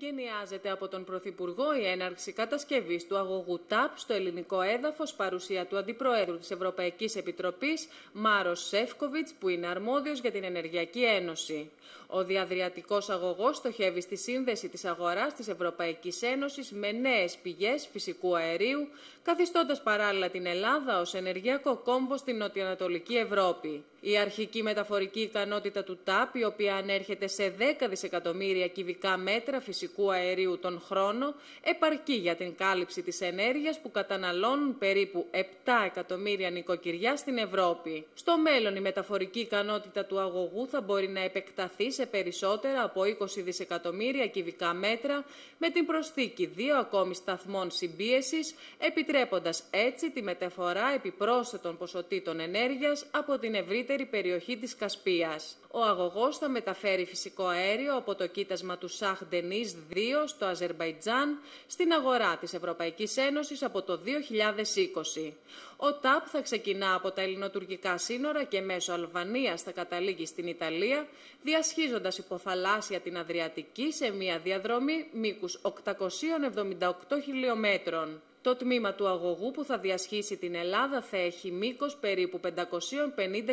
Εγκαινιάζεται από τον Πρωθυπουργό η έναρξη κατασκευής του αγωγού TAP στο ελληνικό έδαφος παρουσία του Αντιπροέδρου της Ευρωπαϊκής Επιτροπής Μάρος Σεύκοβιτς που είναι αρμόδιος για την Ενεργειακή Ένωση. Ο διαδριατικός αγωγός στοχεύει στη σύνδεση της αγοράς της Ευρωπαϊκής Ένωσης με νέες πηγές φυσικού αερίου καθιστώντας παράλληλα την Ελλάδα ως ενεργειακό κόμβο στην νοτιοανατολική Ευρώπη. Η αρχική μεταφορική ικανότητα του ΤΑΠ, η οποία ανέρχεται σε 10 δισεκατομμύρια κυβικά μέτρα φυσικού αερίου τον χρόνο, επαρκεί για την κάλυψη της ενέργειας που καταναλώνουν περίπου 7 εκατομμύρια νοικοκυριά στην Ευρώπη. Στο μέλλον η μεταφορική ικανότητα του αγωγού θα μπορεί να επεκταθεί σε περισσότερα από 20 δισεκατομμύρια κυβικά μέτρα με την προσθήκη δύο ακόμη σταθμών συμπίεσης, επιτρέποντας έτσι τη μεταφορά επιπρόσθετων ποσοτήτων ενέργειας από την ευρύτερη ευρύτερη περιοχή της Κασπίας. Ο αγωγός θα μεταφέρει φυσικό αέριο από το κοίτασμα του Σαχ Ντενίς 2 στο Αζερβαϊτζάν στην αγορά της Ευρωπαϊκής Ένωσης από το 2020. Ο ΤΑΠ θα ξεκινά από τα ελληνοτουρκικά σύνορα και μέσω Αλβανίας θα καταλήγει στην Ιταλία, διασχίζοντας υποθαλάσσια την Αδριατική σε μια διαδρομή μήκους 878 χιλιόμετρων. Το τμήμα του αγωγού που θα διασχίσει την Ελλάδα θα έχει μήκος περίπου 550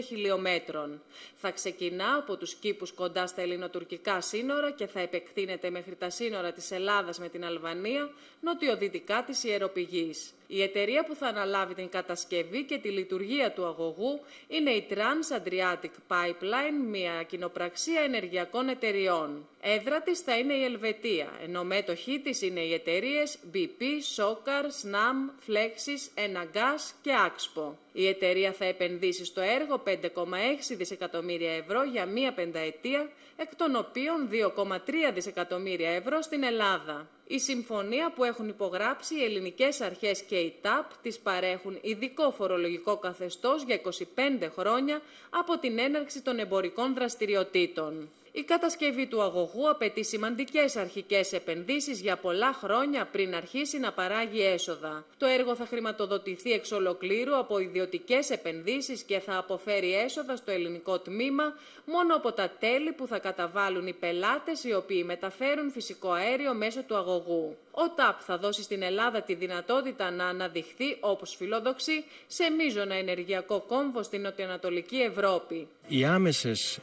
χιλιόμετρων. Θα ξεκινά από τους κήπους κοντά στα ελληνοτουρκικά σύνορα και θα επεκτείνεται μέχρι τα σύνορα της Ελλάδας με την Αλβανία, νοτιοδυτικά της Ιεροπηγής. Η εταιρεία που θα αναλάβει την κατασκευή και τη λειτουργία του αγωγού είναι η Trans Adriatic Pipeline, μια κοινοπραξία ενεργειακών εταιριών. Έδρα της θα είναι η Ελβετία, ενώ μέτοχή της είναι οι εταιρείες BP, Socar, ΣΝΑΜ, Flexis, ΕΝΑΓΚΑΣ και ΆΞΠΟ. Η εταιρεία θα επενδύσει στο έργο 5,6 δισεκατομμύρια ευρώ για μία πενταετία, εκ των οποίων 2,3 δισεκατομμύρια ευρώ στην Ελλάδα. Η συμφωνία που έχουν υπογράψει οι ελληνικές αρχές και η ΤΑΠ τις παρέχουν ειδικό φορολογικό καθεστώς για 25 χρόνια από την έναρξη των εμπορικών δραστηριοτήτων. Η κατασκευή του αγωγού απαιτεί σημαντικές αρχικές επενδύσεις για πολλά χρόνια πριν αρχίσει να παράγει έσοδα. Το έργο θα χρηματοδοτηθεί εξ ολοκλήρου από ιδιωτικές επενδύσεις και θα αποφέρει έσοδα στο ελληνικό τμήμα μόνο από τα τέλη που θα καταβάλουν οι πελάτες οι οποίοι μεταφέρουν φυσικό αέριο μέσω του αγωγού ο ΤΑΠ θα δώσει στην Ελλάδα τη δυνατότητα να αναδειχθεί όπως φιλόδοξη σε μείζωνα ενεργειακό κόμβο στην νοτιοανατολική Ευρώπη. Οι άμεσες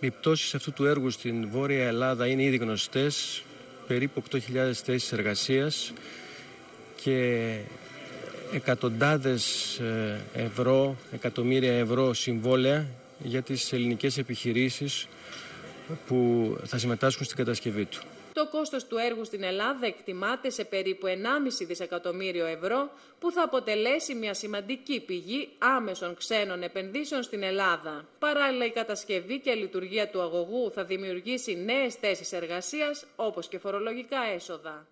επιπτώσεις αυτού του έργου στην Βόρεια Ελλάδα είναι ήδη γνωστές, περίπου 8.000 θέσεις εργασίας και εκατοντάδες ε, ευρώ, εκατομμύρια ευρώ συμβόλαια για τις ελληνικές επιχειρήσεις που θα συμμετάσχουν στην κατασκευή του. Το κόστος του έργου στην Ελλάδα εκτιμάται σε περίπου 1,5 δισεκατομμύριο ευρώ, που θα αποτελέσει μια σημαντική πηγή άμεσων ξένων επενδύσεων στην Ελλάδα. Παράλληλα, η κατασκευή και η λειτουργία του αγωγού θα δημιουργήσει νέες θέσεις εργασίας, όπως και φορολογικά έσοδα.